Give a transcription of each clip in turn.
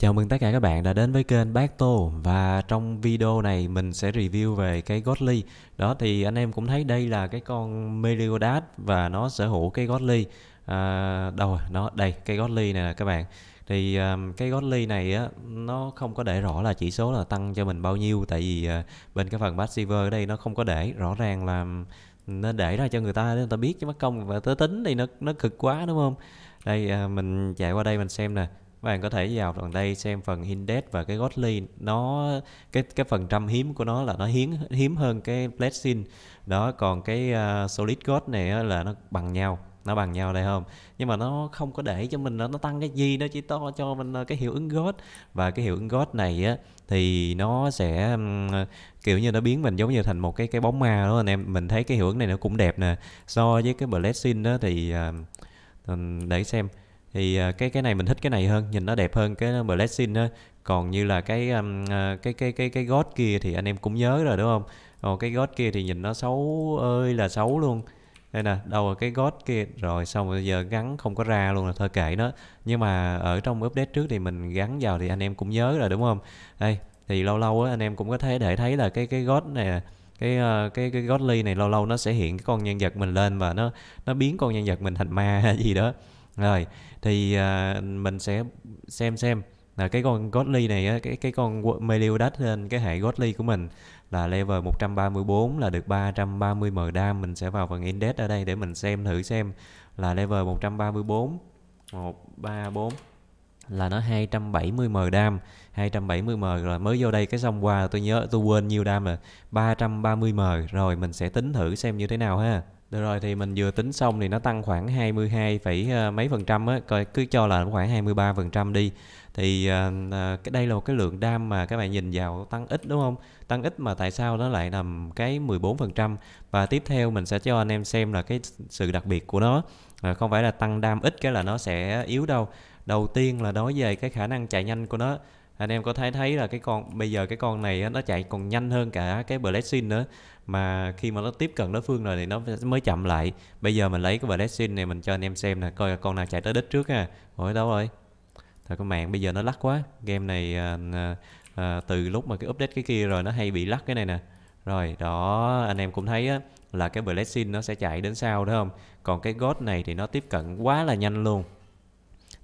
Chào mừng tất cả các bạn đã đến với kênh Bác Tô và trong video này mình sẽ review về cái Godly. Đó thì anh em cũng thấy đây là cái con Meliodas và nó sở hữu cái Godly. À, đâu nó đây cái Godly này là các bạn. Thì um, cái Godly này á nó không có để rõ là chỉ số là tăng cho mình bao nhiêu tại vì uh, bên cái phần passive ở đây nó không có để rõ ràng là nó để ra cho người ta để người ta biết chứ mất công và tới tính thì nó nó cực quá đúng không? Đây uh, mình chạy qua đây mình xem nè bạn có thể vào phần đây xem phần index và cái Godly nó cái cái phần trăm hiếm của nó là nó hiếm hiếm hơn cái blessing đó còn cái uh, solid God này là nó bằng nhau nó bằng nhau đây không nhưng mà nó không có để cho mình nó, nó tăng cái gì nó chỉ to cho mình à, cái hiệu ứng gót và cái hiệu ứng gót này á thì nó sẽ um, kiểu như nó biến mình giống như thành một cái cái bóng ma đó anh em mình thấy cái hiệu ứng này nó cũng đẹp nè so với cái blessing đó thì uh, để xem thì à, cái cái này mình thích cái này hơn nhìn nó đẹp hơn cái blessing đó còn như là cái um, à, cái cái cái cái god kia thì anh em cũng nhớ rồi đúng không còn cái god kia thì nhìn nó xấu ơi là xấu luôn đây nè đâu rồi cái god kia rồi xong bây giờ gắn không có ra luôn là thôi kệ nó nhưng mà ở trong update trước thì mình gắn vào thì anh em cũng nhớ rồi đúng không đây thì lâu lâu á anh em cũng có thể để thấy là cái cái god này cái à, cái cái gót ly này lâu lâu nó sẽ hiện cái con nhân vật mình lên và nó nó biến con nhân vật mình thành ma hay gì đó rồi thì à, mình sẽ xem xem là cái con Godly này á, cái cái con Meliodas lên cái hệ Godly của mình là level 134 là được 330 mdam mình sẽ vào phần index ở đây để mình xem thử xem là level 134 134 là nó 270m đam 270m rồi mới vô đây cái xong qua tôi nhớ tôi quên nhiêu đam rồi 330m rồi mình sẽ tính thử xem như thế nào ha được rồi thì mình vừa tính xong thì nó tăng khoảng 22, phẩy ờ, mấy phần trăm á, coi cứ cho là khoảng 23 phần trăm đi. Thì ờ, ờ, cái đây là một cái lượng đam mà các bạn nhìn vào tăng ít đúng không? Tăng ít mà tại sao nó lại nằm cái 14 phần trăm và tiếp theo mình sẽ cho anh em xem là cái sự đặc biệt của nó. À, không phải là tăng đam ít cái là nó sẽ yếu đâu đầu tiên là nói về cái khả năng chạy nhanh của nó anh em có thấy thấy là cái con bây giờ cái con này nó chạy còn nhanh hơn cả cái blessing nữa mà khi mà nó tiếp cận đối phương rồi thì nó mới chậm lại bây giờ mình lấy cái blessing này mình cho anh em xem nè coi con nào chạy tới đích trước ha ủa đâu rồi thật cái mạng bây giờ nó lắc quá game này à, à, à, từ lúc mà cái update cái kia rồi nó hay bị lắc cái này nè rồi đó anh em cũng thấy á, là cái blessing nó sẽ chạy đến sau đúng không còn cái god này thì nó tiếp cận quá là nhanh luôn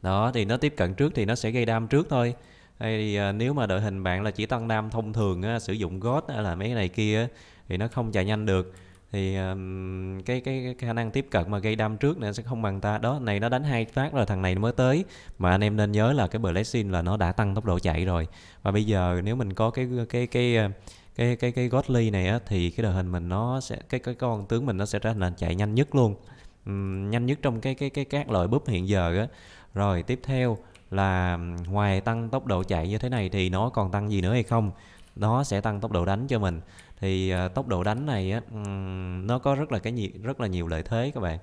đó thì nó tiếp cận trước thì nó sẽ gây đam trước thôi đây thì ờ, nếu mà đội hình bạn là chỉ tăng đam thông thường á, sử dụng gót là mấy cái này kia á, thì nó không chạy nhanh được thì um, cái, cái cái khả năng tiếp cận mà gây đam trước này sẽ không bằng ta đó này nó đánh hai phát rồi thằng này mới tới mà anh em nên nhớ là cái blessing là nó đã tăng tốc độ chạy rồi và bây giờ nếu mình có cái cái cái ờ, cái cái cái, cái godly này á, thì cái đội hình mình nó sẽ cái cái con tướng mình nó sẽ ra là chạy nhanh nhất luôn um, nhanh nhất trong cái cái cái các loại búp hiện giờ á rồi tiếp theo là ngoài tăng tốc độ chạy như thế này thì nó còn tăng gì nữa hay không nó sẽ tăng tốc độ đánh cho mình thì ờ, tốc độ đánh này á, nó có rất là cái nhiều rất là nhiều lợi thế các bạn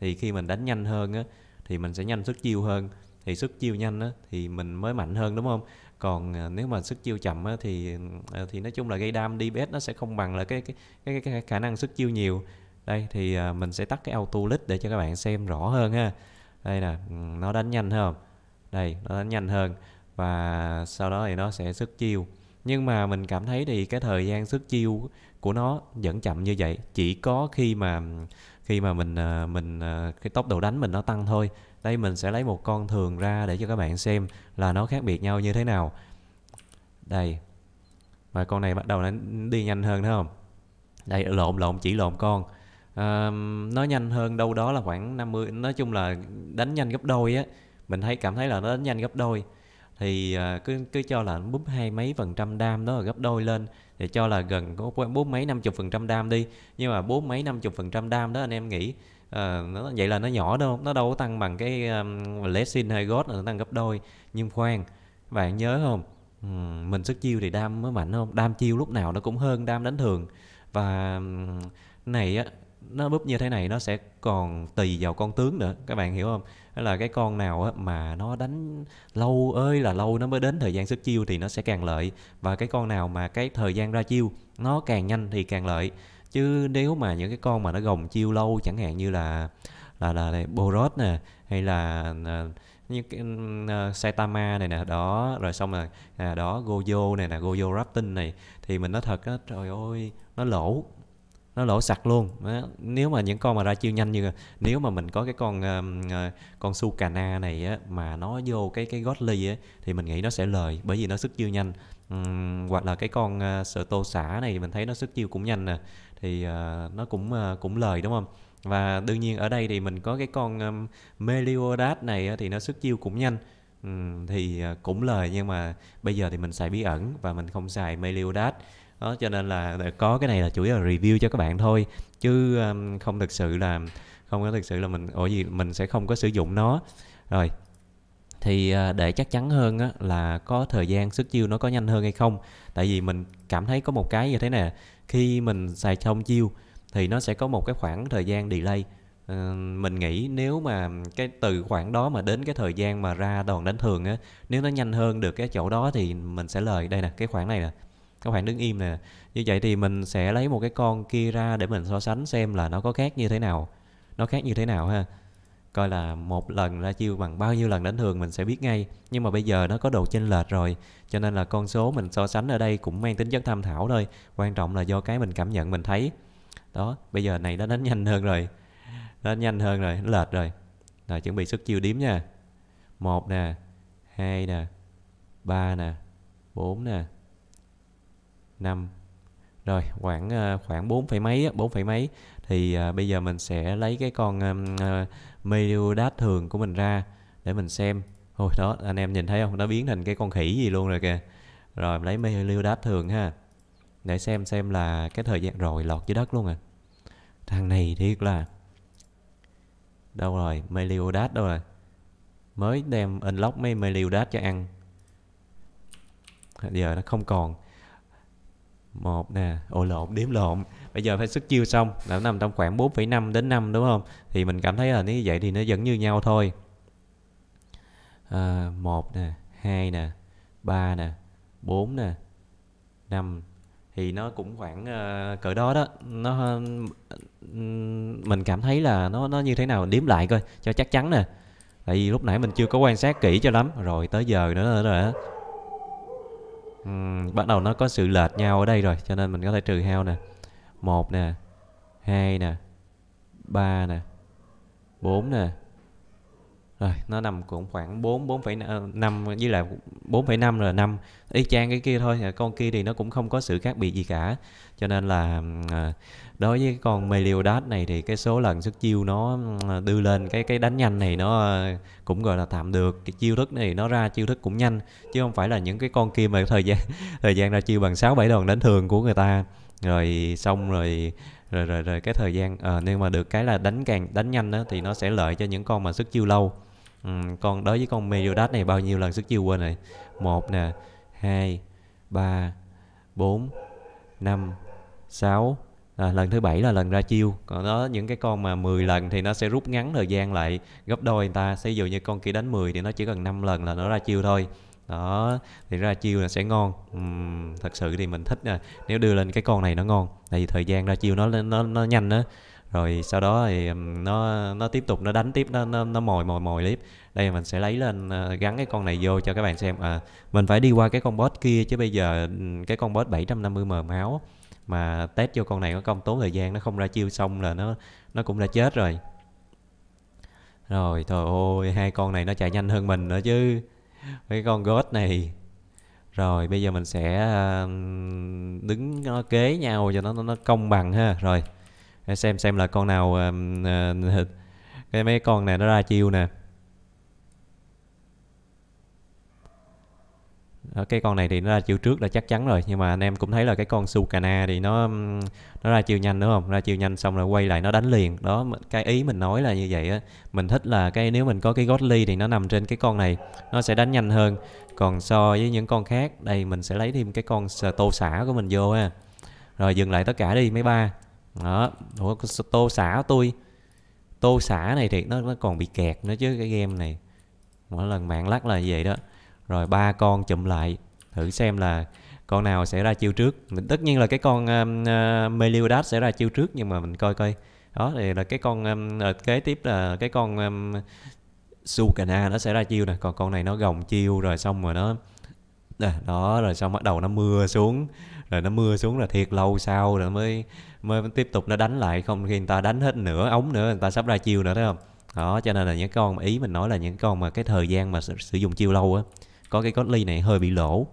thì khi mình đánh nhanh hơn á, thì mình sẽ nhanh sức chiêu hơn thì sức chiêu nhanh á, thì mình mới mạnh hơn đúng không còn ờ, nếu mà sức chiêu chậm á, thì ờ, thì nói chung là gây đam bét nó sẽ không bằng là cái cái cái, cái khả năng sức chiêu nhiều đây thì mình sẽ tắt cái auto lit để cho các bạn xem rõ hơn ha đây nè nó đánh nhanh hơn đây nó đánh nhanh hơn và sau đó thì nó sẽ sức chiêu nhưng mà mình cảm thấy thì cái thời gian sức chiêu của nó vẫn chậm như vậy chỉ có khi mà khi mà mình ờ, mình ờ, cái tốc độ đánh mình nó tăng thôi đây mình sẽ lấy một con thường ra để cho các bạn xem là nó khác biệt nhau như thế nào đây và con này bắt đầu nó đi nhanh hơn thấy không đây lộn lộn chỉ lộn con à, nó nhanh hơn đâu đó là khoảng 50 nói chung là đánh nhanh gấp đôi á mình thấy cảm thấy là nó đánh nhanh gấp đôi thì à, cứ cứ cho là búp hai mấy phần trăm đam đó là gấp đôi lên để cho là gần có bốn mấy năm chục phần trăm đam đi nhưng mà bốn mấy năm chục phần trăm đam đó anh em nghĩ uh, nó, vậy là nó nhỏ đâu nó đâu có tăng bằng cái um, lesin hay gót nó tăng gấp đôi nhưng khoan bạn nhớ không uhm, mình sức chiêu thì đam mới mạnh không đam chiêu lúc nào nó cũng hơn đam đánh thường và này á nó búp như thế này nó sẽ còn tùy vào con tướng nữa các bạn hiểu không đó là cái con nào á, mà nó đánh lâu ơi là lâu nó mới đến thời gian xuất chiêu thì nó sẽ càng lợi và cái con nào mà cái thời gian ra chiêu nó càng nhanh thì càng lợi chứ nếu mà những cái con mà nó gồng chiêu lâu chẳng hạn như là là là, là Boros nè hay là à, như cái uh, Saitama này nè đó rồi xong là à, đó Gojo này nè Gojo Raptin này thì mình nói thật á trời ơi nó lỗ nó lỗ sặc luôn đó. nếu mà những con mà ra chiêu nhanh như nếu mà mình có cái con uh, con su cà na này á mà nó vô cái cái gót ly á thì mình nghĩ nó sẽ lời bởi vì nó sức chiêu nhanh uhm, hoặc là cái con uh, ờ, sợ tô xả này mình thấy nó sức chiêu cũng nhanh nè thì uh, nó cũng uh, cũng lời đúng không và đương nhiên ở đây thì mình có cái con um, Meliodas này á, thì nó sức chiêu cũng nhanh uhm, thì uh, cũng lời nhưng mà bây giờ thì mình xài bí ẩn và mình không xài Meliodas đó cho nên là có cái này là chủ yếu là review cho các bạn thôi chứ um, không thực sự là không có thực sự là mình ủa gì mình sẽ không có sử dụng nó rồi thì à, để chắc chắn hơn á, là có thời gian sức chiêu nó có nhanh hơn hay không tại vì mình cảm thấy có một cái như thế này khi mình xài xong chiêu thì nó sẽ có một cái khoảng thời gian delay à, mình nghĩ nếu mà cái từ khoảng đó mà đến cái thời gian mà ra đòn đánh thường á nếu nó nhanh hơn được cái chỗ đó thì mình sẽ lời đây nè cái khoảng này nè các bạn đứng im nè như vậy thì mình sẽ lấy một cái con kia ra để mình so sánh xem là nó có khác như thế nào nó khác như thế nào ha coi là một lần ra chiêu bằng bao nhiêu lần đánh thường mình sẽ biết ngay nhưng mà bây giờ nó có độ chênh lệch rồi cho nên là con số mình so sánh ở đây cũng mang tính chất tham khảo thôi quan trọng là do cái mình cảm nhận mình thấy đó bây giờ này nó đánh nhanh hơn rồi nó đánh nhanh hơn rồi nó lệch rồi rồi chuẩn bị xuất chiêu điếm nha một nè hai nè ba nè bốn nè 5 rồi khoảng ờ, khoảng 4 phẩy mấy 4 phẩy mấy thì ờ, bây giờ mình sẽ lấy cái con ờ, Meliodas thường của mình ra để mình xem Ôi đó anh em nhìn thấy không nó biến thành cái con khỉ gì luôn rồi kìa rồi lấy Meliodas thường ha để xem xem là cái thời gian rồi lọt dưới đất luôn à thằng này thiệt là đâu rồi Meliodas đâu rồi mới đem unlock mấy Meliodas cho ăn giờ nó không còn một nè ồ lộn đếm lộn bây giờ phải sức chiêu xong là nó nằm trong khoảng 4,5 đến 5 đúng không thì mình cảm thấy là nếu như vậy thì nó vẫn như nhau thôi à, nè 2 nè 3 nè 4 nè 5 thì nó cũng khoảng uh, cỡ đó đó nó uh, mình cảm thấy là nó nó như thế nào mình đếm lại coi cho chắc chắn nè tại vì lúc nãy mình chưa có quan sát kỹ cho lắm rồi tới giờ nữa rồi đó bắt đầu nó có sự lệch nhau ở đây rồi cho nên mình có thể trừ hao nè một nè hai nè ba nè bốn nè rồi nó nằm cũng khoảng bốn 4 ờ, năm với lại bốn năm rồi năm y chang cái kia thôi con kia thì nó cũng không có sự khác biệt gì cả cho nên là à, đối với con Meliodas này thì cái số lần sức chiêu nó ừ, đưa lên cái cái đánh nhanh này nó ờ, cũng gọi là tạm được cái chiêu thức này nó ra chiêu thức cũng nhanh chứ không phải là những cái con kia mà thời gian thời gian ra chiêu bằng sáu bảy đòn đánh thường của người ta rồi xong rồi rồi rồi rồi cái thời gian à, ờ, nhưng mà được cái là đánh càng đánh nhanh đó thì nó sẽ lợi cho những con mà sức chiêu lâu ừ, còn đối với con Meliodas này bao nhiêu lần sức chiêu quên rồi một nè hai ba bốn năm sáu à, lần thứ bảy là lần ra chiêu còn đó những cái con mà 10 lần thì nó sẽ rút ngắn thời gian lại gấp đôi người ta sẽ dụ như con kia đánh 10 thì nó chỉ cần 5 lần là nó ra chiêu thôi đó thì ra chiêu là sẽ ngon uhm, thật sự thì mình thích nè à, nếu đưa lên cái con này nó ngon tại vì thời gian ra chiêu nó nó nó nhanh á rồi sau đó thì nó nó tiếp tục nó đánh tiếp nó nó, nó mồi mồi mồi tiếp đây mình sẽ lấy lên à, gắn cái con này vô cho các bạn xem à mình phải đi qua cái con boss kia chứ bây giờ cái con boss 750 m máu mà test vô con này có công tốn thời gian nó không ra chiêu xong là nó nó cũng đã chết rồi rồi thôi ơi hai con này nó chạy nhanh hơn mình nữa chứ cái con ghost này rồi bây giờ mình sẽ đứng nó kế nhau cho nó nó công bằng ha rồi xem xem là con nào ờ, cái mấy con này nó ra chiêu nè đó, ờ, cái con này thì nó ra chiêu trước là chắc chắn rồi nhưng mà anh em cũng thấy là cái con Sukana thì nó nó ra chiêu nhanh đúng không ra chiêu nhanh xong rồi quay lại nó đánh liền đó cái ý mình nói là như vậy á mình thích là cái nếu mình có cái Godly thì nó nằm trên cái con này nó sẽ đánh nhanh hơn còn so với những con khác đây mình sẽ lấy thêm cái con tô xả của mình vô ha rồi dừng lại tất cả đi mấy ba đó Ủa, tô xả tôi tô xả này thì nó nó còn bị kẹt nữa chứ cái game này mỗi lần mạng lắc là như vậy đó rồi ba con chụm lại thử xem là con nào sẽ ra chiêu trước tất nhiên là cái con um, uh, Meliodas sẽ ra chiêu trước nhưng mà mình coi coi đó thì là cái con um, ờ, kế tiếp là cái con um, Sukana nó sẽ ra chiêu nè còn con này nó gồng chiêu rồi xong rồi nó đó rồi xong bắt đầu nó mưa xuống rồi nó mưa xuống là thiệt lâu sau rồi mới mới tiếp tục nó đánh lại không khi người ta đánh hết nửa ống nữa người ta sắp ra chiêu nữa thấy không đó cho nên là những con ý mình nói là những con mà cái thời gian mà sử dụng chiêu lâu á có cái Godly này hơi bị lỗ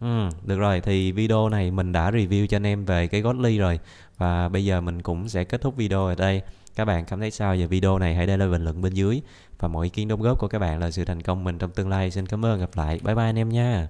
Ừ, được rồi thì video này mình đã review cho anh em về cái Godly rồi và bây giờ mình cũng sẽ kết thúc video ở đây. Các bạn cảm thấy sao về video này hãy để lại bình luận bên dưới và mọi ý kiến đóng góp của các bạn là sự thành công mình trong tương lai. Xin cảm ơn gặp lại. Bye bye anh em nha.